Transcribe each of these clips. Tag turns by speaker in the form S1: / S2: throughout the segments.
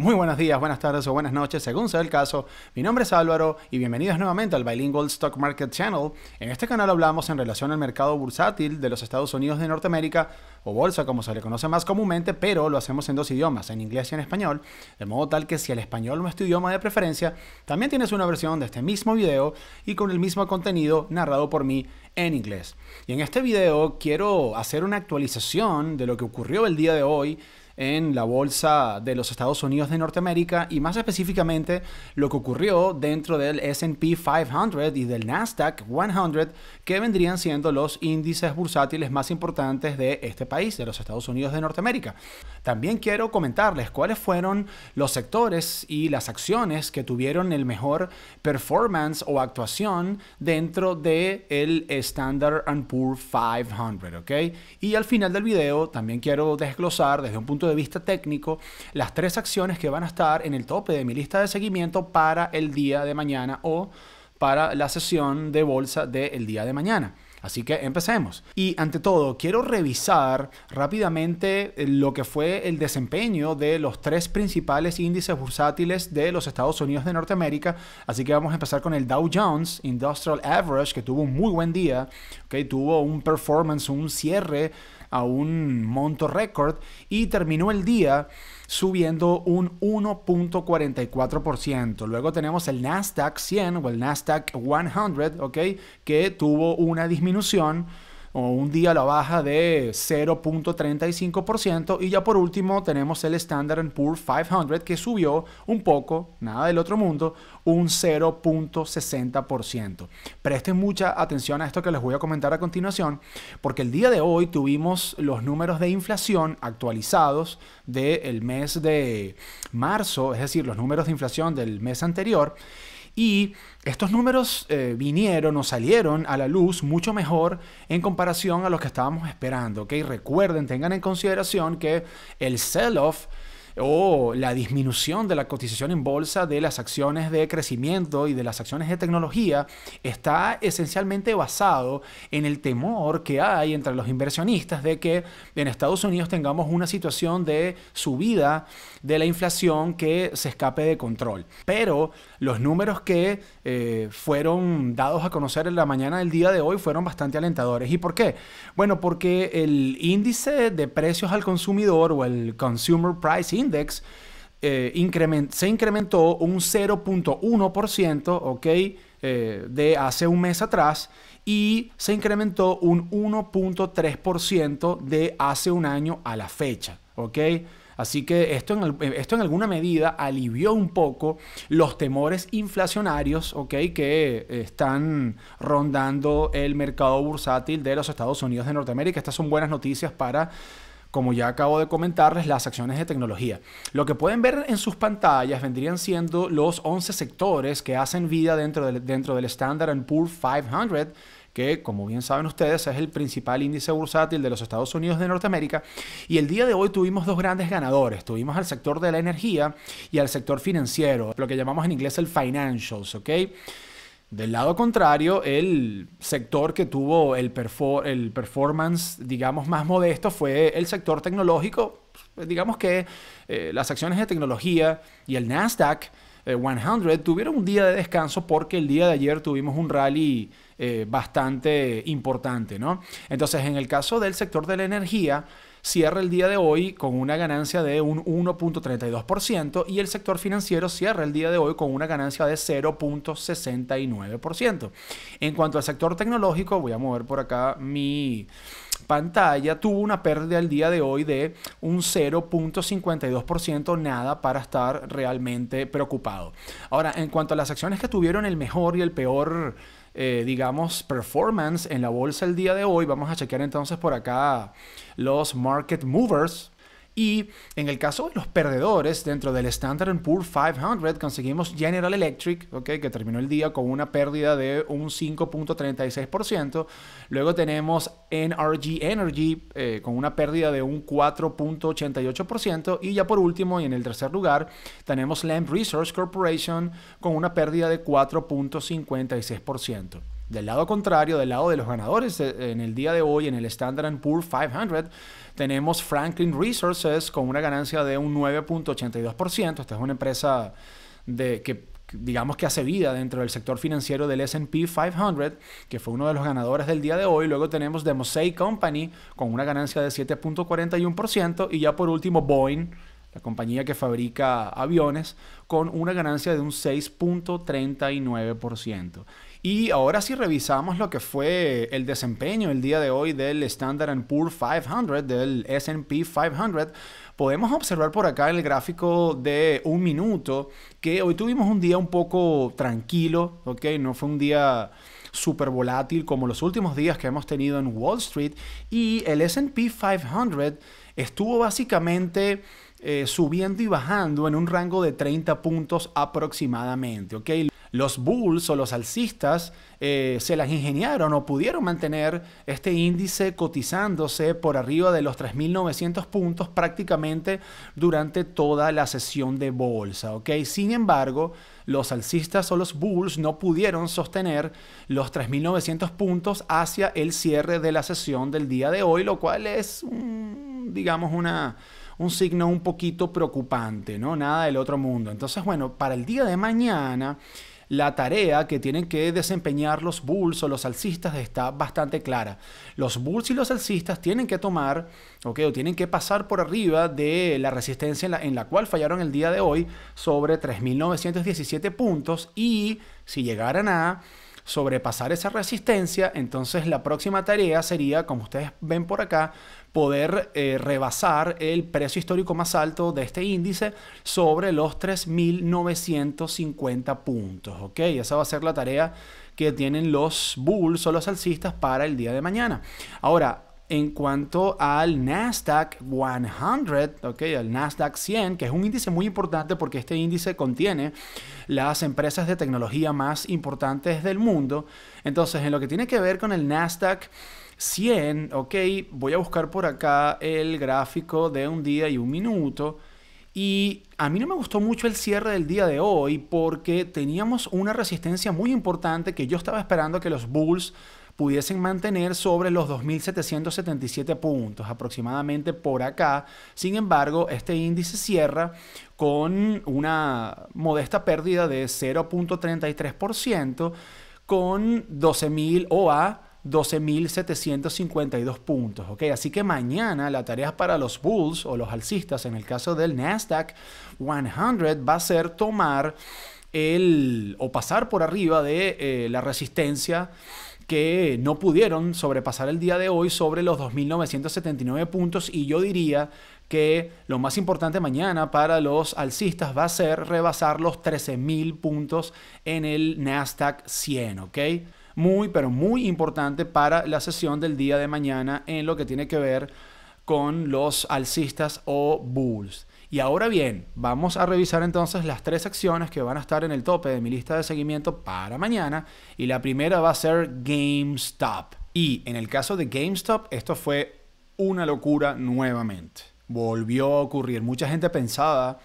S1: Muy buenos días, buenas tardes o buenas noches, según sea el caso. Mi nombre es Álvaro y bienvenidos nuevamente al Bilingual Stock Market Channel. En este canal hablamos en relación al mercado bursátil de los Estados Unidos de Norteamérica, o bolsa como se le conoce más comúnmente, pero lo hacemos en dos idiomas, en inglés y en español, de modo tal que si el español no es tu idioma de preferencia, también tienes una versión de este mismo video y con el mismo contenido narrado por mí en inglés. Y en este video quiero hacer una actualización de lo que ocurrió el día de hoy en la bolsa de los Estados Unidos de Norteamérica y más específicamente lo que ocurrió dentro del SP 500 y del Nasdaq 100, que vendrían siendo los índices bursátiles más importantes de este país, de los Estados Unidos de Norteamérica. También quiero comentarles cuáles fueron los sectores y las acciones que tuvieron el mejor performance o actuación dentro del el Standard Poor 500, ¿ok? Y al final del video también quiero desglosar desde un punto de de vista técnico las tres acciones que van a estar en el tope de mi lista de seguimiento para el día de mañana o para la sesión de bolsa del día de mañana. Así que empecemos. Y ante todo, quiero revisar rápidamente eh, lo que fue el desempeño de los tres principales índices bursátiles de los Estados Unidos de Norteamérica. Así que vamos a empezar con el Dow Jones Industrial Average, que tuvo un muy buen día, que tuvo un performance, un cierre a un monto récord y terminó el día subiendo un 1.44%. Luego tenemos el Nasdaq 100 o el Nasdaq 100, Que tuvo una disminución un día la baja de 0.35% y ya por último tenemos el Standard Poor's 500 que subió un poco, nada del otro mundo, un 0.60%. Presten mucha atención a esto que les voy a comentar a continuación porque el día de hoy tuvimos los números de inflación actualizados del mes de marzo, es decir, los números de inflación del mes anterior y estos números eh, vinieron o salieron a la luz mucho mejor en comparación a los que estábamos esperando. Recuerden, tengan en consideración que el sell-off o la disminución de la cotización en bolsa de las acciones de crecimiento y de las acciones de tecnología está esencialmente basado en el temor que hay entre los inversionistas de que en Estados Unidos tengamos una situación de subida de la inflación que se escape de control. Pero los números que eh, fueron dados a conocer en la mañana del día de hoy fueron bastante alentadores. ¿Y por qué? Bueno, porque el índice de precios al consumidor o el Consumer Price Index eh, se incrementó un 0.1%, eh, de hace un mes atrás y se incrementó un 1.3% de hace un año a la fecha, ¿ok? Así que eh, esto en, alguna medida alivió un poco los temores inflacionarios que eh, están rondando el mercado bursátil de los Estados Unidos de Norteamérica. Estas son buenas noticias para como ya acabo de comentarles, las acciones de tecnología. Lo que pueden ver en sus pantallas vendrían siendo los 11 sectores que hacen vida dentro del, dentro del Standard Poor's 500 que como bien saben ustedes es el principal índice bursátil de los Estados Unidos de Norteamérica. Y el día de hoy tuvimos dos grandes ganadores. Tuvimos al sector de la energía y al sector financiero, lo que llamamos en inglés el financials, ¿ok? Del lado contrario, el sector que tuvo el, el performance, digamos, más modesto fue el sector tecnológico. Digamos que eh, las acciones de tecnología y el Nasdaq 100 eh, tuvieron un día de descanso porque el día de ayer tuvimos un rally eh, bastante importante, ¿no? Entonces, en el caso del sector de la energía, cierra el día de hoy con una ganancia de un 1.32% y el sector financiero cierra el día de hoy con una ganancia de 0.69%. En cuanto al sector tecnológico, voy a mover por acá mi pantalla, tuvo una pérdida el día de hoy de un 0.52%, nada para estar realmente preocupado. Ahora, en cuanto a las acciones que tuvieron el mejor y el peor eh, digamos, performance en la bolsa el día de hoy. Vamos a chequear entonces por acá los market movers. Y en el caso de los perdedores, dentro del Standard Poor 500, conseguimos General Electric, que terminó el día con una pérdida de un 5.36%. Luego tenemos NRG Energy, eh, con una pérdida de un 4.88%. Y ya por último, y en el tercer lugar, tenemos Lamp Resource Corporation, con una pérdida de 4.56%. Del lado contrario, del lado de los ganadores, eh, en el día de hoy en el Standard Poor's 500 tenemos Franklin Resources con una ganancia de un 9.82%. Esta es una empresa de, que, digamos que hace vida dentro del sector financiero del SP 500, que fue uno de los ganadores del día de hoy. Luego tenemos The Mosaic Company con una ganancia de 7.41%. Y ya por último, Boeing, la compañía que fabrica aviones, con una ganancia de un 6.39%. Y ahora si revisamos lo que fue el desempeño el día de hoy del Standard Poor 500, del SP 500, podemos observar por acá en el gráfico de un minuto que hoy tuvimos un día un poco tranquilo, ¿ok? No fue un día súper volátil como los últimos días que hemos tenido en Wall Street y el SP 500 estuvo básicamente... Eh, subiendo y bajando en un rango de 30 puntos aproximadamente, ¿ok? los bulls o los alcistas eh, se las ingeniaron o pudieron mantener este índice cotizándose por arriba de los 3.900 puntos prácticamente durante toda la sesión de bolsa. ¿okay? Sin embargo, los alcistas o los bulls no pudieron sostener los 3.900 puntos hacia el cierre de la sesión del día de hoy, lo cual es, un, digamos, una un signo un poquito preocupante, ¿no? Nada del otro mundo. Entonces, bueno, para el día de mañana la tarea que tienen que desempeñar los Bulls o los alcistas está bastante clara. Los Bulls y los alcistas tienen que tomar, okay, o tienen que pasar por arriba de la resistencia en la, en la cual fallaron el día de hoy sobre 3.917 puntos y si llegaran a sobrepasar esa resistencia, entonces la próxima tarea sería, como ustedes ven por acá, poder eh, rebasar el precio histórico más alto de este índice sobre los 3.950 puntos. ¿ok? Esa va a ser la tarea que tienen los bulls o los alcistas para el día de mañana. Ahora, en cuanto al Nasdaq 100, okay, el Nasdaq 100, que es un índice muy importante porque este índice contiene las empresas de tecnología más importantes del mundo. Entonces, en lo que tiene que ver con el Nasdaq 100, ok, voy a buscar por acá el gráfico de un día y un minuto. Y a mí no me gustó mucho el cierre del día de hoy porque teníamos una resistencia muy importante que yo estaba esperando que los Bulls pudiesen mantener sobre los 2.777 puntos aproximadamente por acá. Sin embargo, este índice cierra con una modesta pérdida de 0.33% con 12.000 o a 12.752 puntos. Así que mañana la tarea para los bulls o los alcistas, en el caso del Nasdaq 100, va a ser tomar el o pasar por arriba de eh, la resistencia que no pudieron sobrepasar el día de hoy sobre los 2.979 puntos y yo diría que lo más importante mañana para los alcistas va a ser rebasar los 13.000 puntos en el Nasdaq 100, ¿ok? Muy, pero muy importante para la sesión del día de mañana en lo que tiene que ver con los alcistas o bulls. Y ahora bien, vamos a revisar entonces las tres acciones que van a estar en el tope de mi lista de seguimiento para mañana. Y la primera va a ser GameStop. Y en el caso de GameStop, esto fue una locura nuevamente. Volvió a ocurrir. Mucha gente pensaba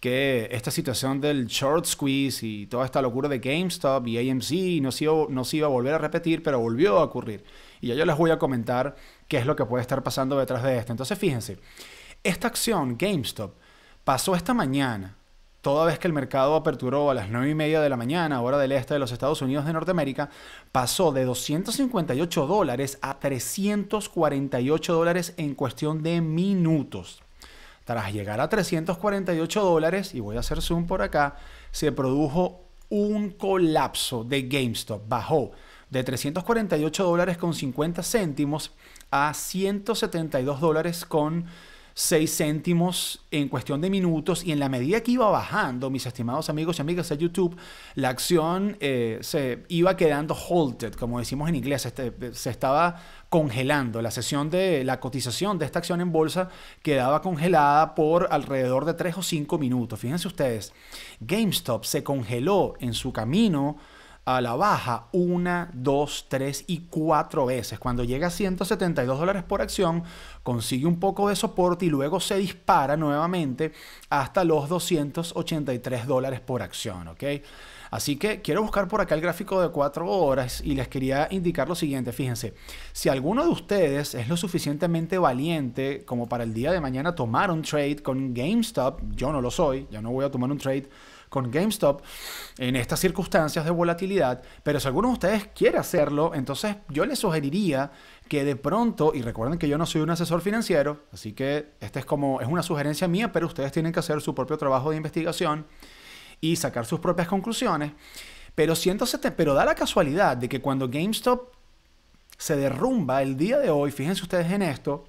S1: que esta situación del short squeeze y toda esta locura de GameStop y AMC no se, iba, iba a volver a repetir, pero volvió a ocurrir. Y ya yo les voy a comentar qué es lo que puede estar pasando detrás de esto. Entonces, fíjense, esta acción GameStop Pasó esta mañana, toda vez que el mercado aperturó a las 9 y media de la mañana, hora del este de los Estados Unidos de Norteamérica, pasó de 258 dólares a 348 dólares en cuestión de minutos. Tras llegar a 348 dólares, y voy a hacer zoom por acá, se produjo un colapso de GameStop. Bajó de 348 dólares con 50 céntimos a 172 dólares con 6 céntimos en cuestión de minutos y en la medida que iba bajando, mis estimados amigos y amigas de YouTube, la acción eh, se iba quedando halted, como decimos en inglés, este, se estaba congelando. La sesión de la cotización de esta acción en bolsa quedaba congelada por alrededor de 3 o 5 minutos. Fíjense ustedes, GameStop se congeló en su camino a la baja una, dos, tres y cuatro veces. Cuando llega a 172 dólares por acción, consigue un poco de soporte y luego se dispara nuevamente hasta los 283 dólares por acción. Así que quiero buscar por acá el gráfico de cuatro horas y les quería indicar lo siguiente, fíjense, si alguno de ustedes es lo suficientemente valiente como para el día de mañana tomar un trade con GameStop, yo no lo soy, ya no voy a tomar un trade con GameStop en estas circunstancias de volatilidad, pero si alguno de ustedes quiere hacerlo, entonces yo les sugeriría que de pronto, y recuerden que yo no soy un asesor financiero, así que esta es como, es una sugerencia mía, pero ustedes tienen que hacer su propio trabajo de investigación y sacar sus propias conclusiones. Pero, pero da la casualidad de que cuando GameStop se derrumba el día de hoy, fíjense ustedes en esto,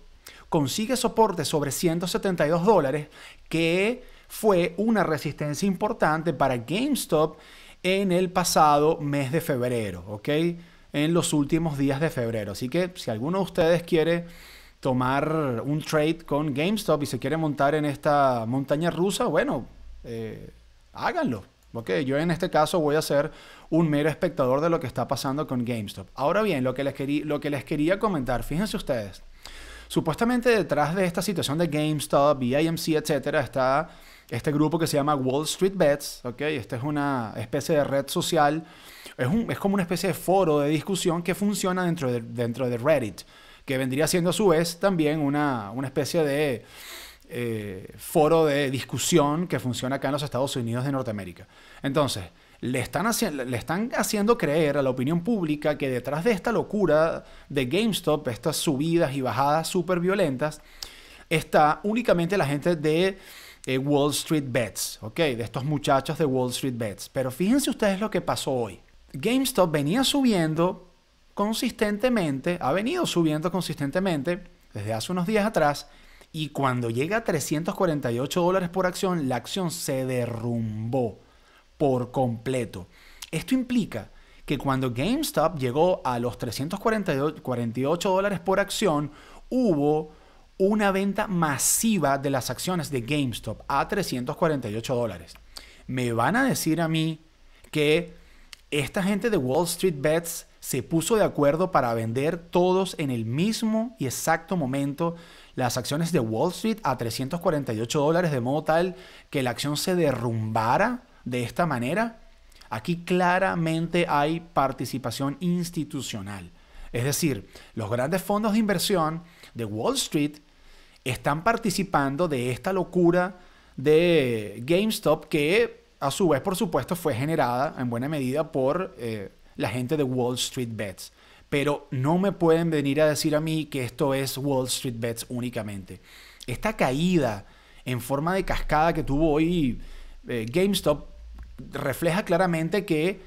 S1: consigue soporte sobre 172 dólares que fue una resistencia importante para GameStop en el pasado mes de febrero, ¿ok? En los últimos días de febrero. Así que si alguno de ustedes quiere tomar un trade con GameStop y se quiere montar en esta montaña rusa, bueno, eh, háganlo. ¿ok? Yo en este caso voy a ser un mero espectador de lo que está pasando con GameStop. Ahora bien, lo que les, lo que les quería comentar, fíjense ustedes, supuestamente detrás de esta situación de GameStop y etcétera, está este grupo que se llama Wall Street Bets, ¿ok? Esta es una especie de red social, es, como una especie de foro de discusión que funciona dentro de, dentro de Reddit, que vendría siendo a su vez también una, especie de eh, foro de discusión que funciona acá en los Estados Unidos de Norteamérica. Entonces, le están, le están haciendo creer a la opinión pública que detrás de esta locura de GameStop, estas subidas y bajadas súper violentas, está únicamente la gente de eh, Wall Street Bets, ¿ok? De estos muchachos de Wall Street Bets. Pero fíjense ustedes lo que pasó hoy. GameStop venía subiendo consistentemente, ha venido subiendo consistentemente desde hace unos días atrás, y cuando llega a 348 dólares por acción, la acción se derrumbó por completo. Esto implica que cuando GameStop llegó a los 348 dólares por acción, hubo una venta masiva de las acciones de GameStop a 348 dólares. Me van a decir a mí que esta gente de Wall Street Bets se puso de acuerdo para vender todos en el mismo y exacto momento las acciones de Wall Street a 348 dólares de modo tal que la acción se derrumbara de esta manera. Aquí claramente hay participación institucional. Es decir, los grandes fondos de inversión de Wall Street están participando de esta locura de GameStop que a su vez, por supuesto, fue generada en buena medida por eh, la gente de Wall Street Bets. Pero no me pueden venir a decir a mí que esto es Wall Street Bets únicamente. Esta caída en forma de cascada que tuvo hoy eh, GameStop refleja claramente que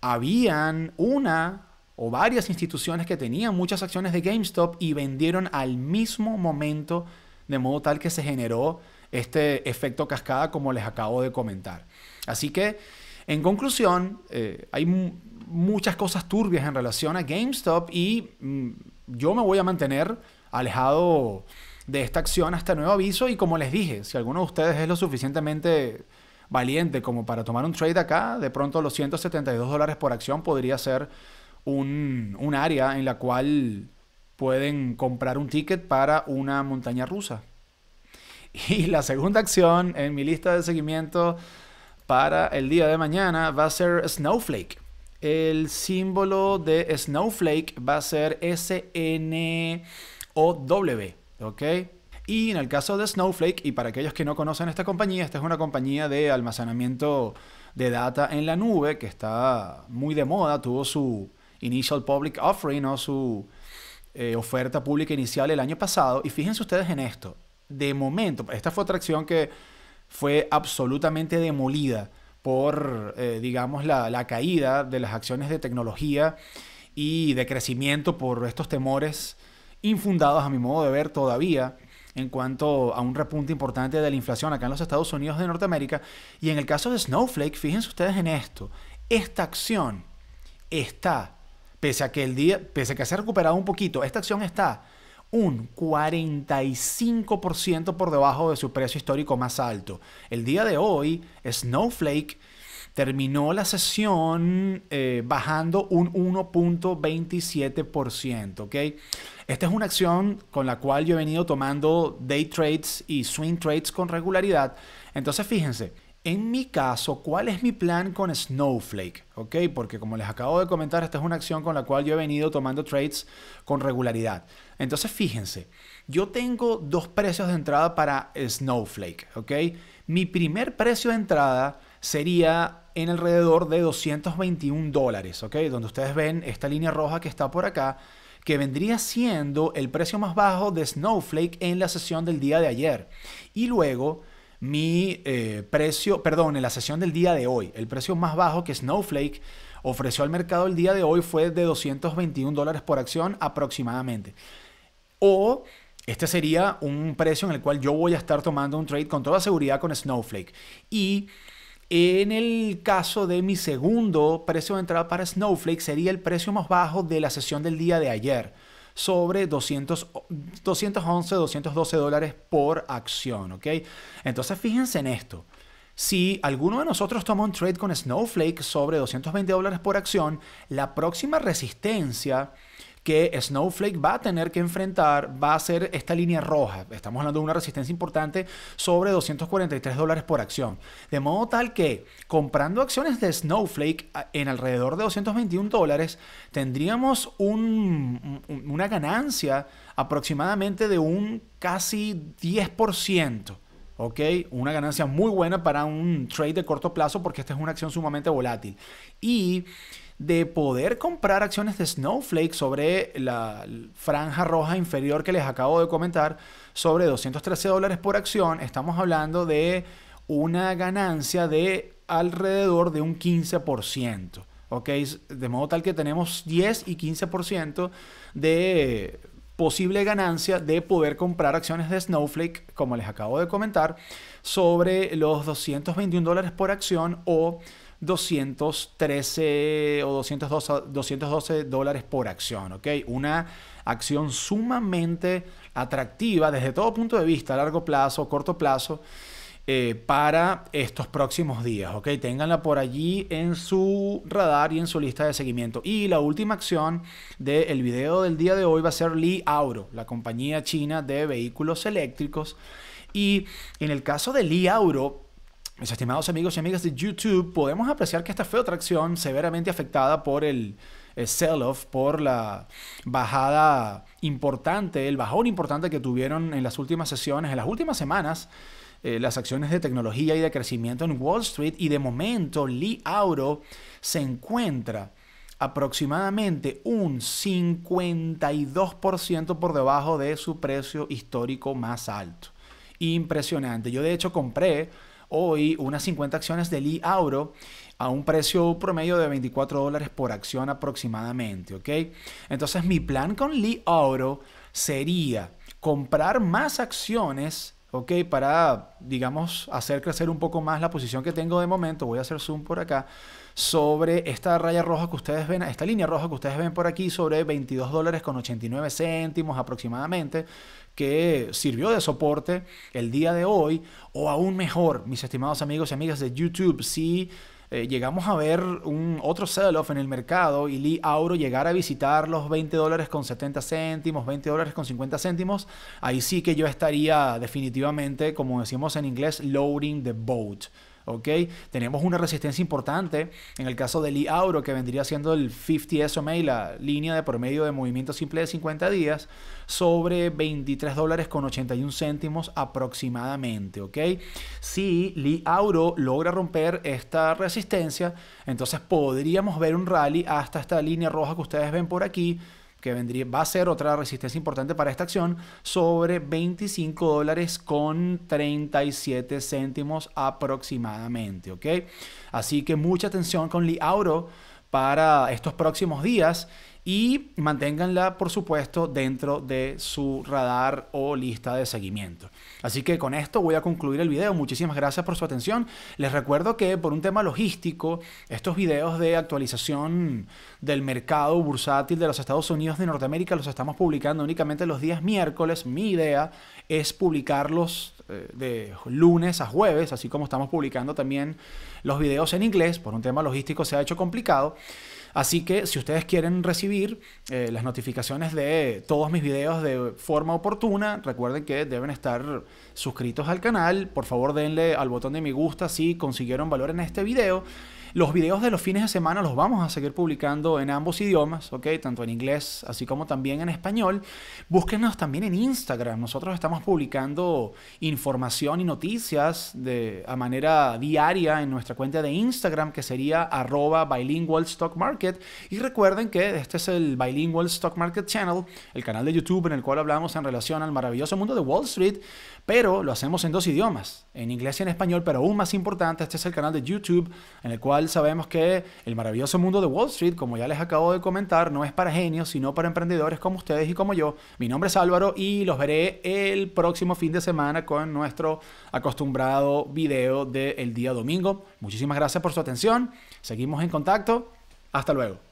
S1: habían una o varias instituciones que tenían muchas acciones de GameStop y vendieron al mismo momento, de modo tal que se generó este efecto cascada como les acabo de comentar. Así que, en conclusión, eh, hay muchas cosas turbias en relación a GameStop y mm, yo me voy a mantener alejado de esta acción hasta nuevo aviso y como les dije, si alguno de ustedes es lo suficientemente valiente como para tomar un trade acá, de pronto los 172 dólares por acción podría ser un, área en la cual pueden comprar un ticket para una montaña rusa. Y la segunda acción en mi lista de seguimiento para el día de mañana va a ser Snowflake. El símbolo de Snowflake va a ser S-N-O-W, ¿ok? Y en el caso de Snowflake, y para aquellos que no conocen esta compañía, esta es una compañía de almacenamiento de data en la nube que está muy de moda, tuvo su Initial Public Offering, ¿no? su eh, oferta pública inicial el año pasado. Y fíjense ustedes en esto. De momento, esta fue otra acción que fue absolutamente demolida por, eh, digamos, la, la caída de las acciones de tecnología y de crecimiento por estos temores infundados, a mi modo de ver, todavía en cuanto a un repunte importante de la inflación acá en los Estados Unidos de Norteamérica. Y en el caso de Snowflake, fíjense ustedes en esto, esta acción está Pese a que el día, pese que se ha recuperado un poquito, esta acción está un 45% por debajo de su precio histórico más alto. El día de hoy, Snowflake terminó la sesión eh, bajando un 1.27%. Esta es una acción con la cual yo he venido tomando day trades y swing trades con regularidad. Entonces, fíjense, en mi caso, ¿cuál es mi plan con Snowflake? Porque como les acabo de comentar, esta es una acción con la cual yo he venido tomando trades con regularidad. Entonces, fíjense, yo tengo dos precios de entrada para Snowflake. Mi primer precio de entrada sería en alrededor de 221 dólares. Donde ustedes ven esta línea roja que está por acá que vendría siendo el precio más bajo de Snowflake en la sesión del día de ayer. Y luego mi eh, precio, perdón, en la sesión del día de hoy, el precio más bajo que Snowflake ofreció al mercado el día de hoy fue de 221 dólares por acción aproximadamente. O este sería un precio en el cual yo voy a estar tomando un trade con toda seguridad con Snowflake. Y en el caso de mi segundo precio de entrada para Snowflake sería el precio más bajo de la sesión del día de ayer sobre 200, 211, 212 dólares por acción, ¿ok? Entonces fíjense en esto. Si alguno de nosotros toma un trade con Snowflake sobre 220 dólares por acción, la próxima resistencia que Snowflake va a tener que enfrentar va a ser esta línea roja. Estamos hablando de una resistencia importante sobre 243 dólares por acción. De modo tal que comprando acciones de Snowflake en alrededor de 221 dólares tendríamos una ganancia aproximadamente de un casi 10%. ¿ok? Una ganancia muy buena para un trade de corto plazo porque esta es una acción sumamente volátil. Y de poder comprar acciones de Snowflake sobre la franja roja inferior que les acabo de comentar, sobre 213 dólares por acción, estamos hablando de una ganancia de alrededor de un 15%. ¿ok? De modo tal que tenemos 10 y 15% de posible ganancia de poder comprar acciones de Snowflake, como les acabo de comentar, sobre los 221 dólares por acción o 213 o 212, 212 dólares por acción, ¿ok? Una acción sumamente atractiva desde todo punto de vista, a largo plazo, corto plazo, eh, para estos próximos días, ¿ok? Ténganla por allí en su radar y en su lista de seguimiento. Y la última acción del video del día de hoy va a ser Li Auro, la compañía china de vehículos eléctricos. Y en el caso de Li Auro, mis estimados amigos y amigas de YouTube, podemos apreciar que esta fue otra acción severamente afectada por el, eh, sell-off, por la bajada importante, el bajón importante que tuvieron en las últimas sesiones, en las últimas semanas, eh, las acciones de tecnología y de crecimiento en Wall Street. Y de momento, Lee Auro se encuentra aproximadamente un 52% por debajo de su precio histórico más alto. Impresionante. Yo de hecho compré Hoy, unas 50 acciones de Lee Auro a un precio promedio de 24 dólares por acción aproximadamente, ¿ok? Entonces mi plan con Lee Auro sería comprar más acciones ¿ok? Para, digamos, hacer crecer un poco más la posición que tengo de momento, voy a hacer zoom por acá, sobre esta raya roja que ustedes ven, esta línea roja que ustedes ven por aquí, sobre 22 dólares con 89 céntimos aproximadamente, que sirvió de soporte el día de hoy, o aún mejor, mis estimados amigos y amigas de YouTube, si... Sí, eh, llegamos a ver un otro sell-off en el mercado y Lee Auro llegar a visitar los 20 dólares con 70 céntimos, 20 dólares con 50 céntimos, ahí sí que yo estaría definitivamente, como decimos en inglés, loading the boat. ¿ok? Tenemos una resistencia importante en el caso de LiAuro auro que vendría siendo el 50 SMA, la línea de promedio de movimiento simple de 50 días, sobre $23.81 céntimos aproximadamente, ¿ok? Si Lee Auro logra romper esta resistencia, entonces podríamos ver un rally hasta esta línea roja que ustedes ven por aquí, que vendría, va a ser otra resistencia importante para esta acción, sobre 25 dólares con 37 céntimos aproximadamente, ¿ok? Así que mucha atención con Auro para estos próximos días y manténganla, por supuesto, dentro de su radar o lista de seguimiento. Así que con esto voy a concluir el video. Muchísimas gracias por su atención. Les recuerdo que por un tema logístico, estos videos de actualización del mercado bursátil de los Estados Unidos de Norteamérica los estamos publicando únicamente los días miércoles. Mi idea es publicarlos eh, de lunes a jueves, así como estamos publicando también los videos en inglés. Por un tema logístico se ha hecho complicado. Así que si ustedes quieren recibir eh, las notificaciones de todos mis videos de forma oportuna, recuerden que deben estar suscritos al canal. Por favor, denle al botón de me gusta si consiguieron valor en este video. Los videos de los fines de semana los vamos a seguir publicando en ambos idiomas, ¿ok? Tanto en inglés así como también en español. Búsquenos también en Instagram. Nosotros estamos publicando información y noticias de, a manera diaria en nuestra cuenta de Instagram que sería arroba stock market. Y recuerden que este es el Bilingual Stock Market Channel, el canal de YouTube en el cual hablamos en relación al maravilloso mundo de Wall Street, pero lo hacemos en dos idiomas, en inglés y en español, pero aún más importante, este es el canal de YouTube en el cual sabemos que el maravilloso mundo de Wall Street, como ya les acabo de comentar, no es para genios, sino para emprendedores como ustedes y como yo. Mi nombre es Álvaro y los veré el próximo fin de semana con nuestro acostumbrado video del día domingo. Muchísimas gracias por su atención. Seguimos en contacto. Hasta luego.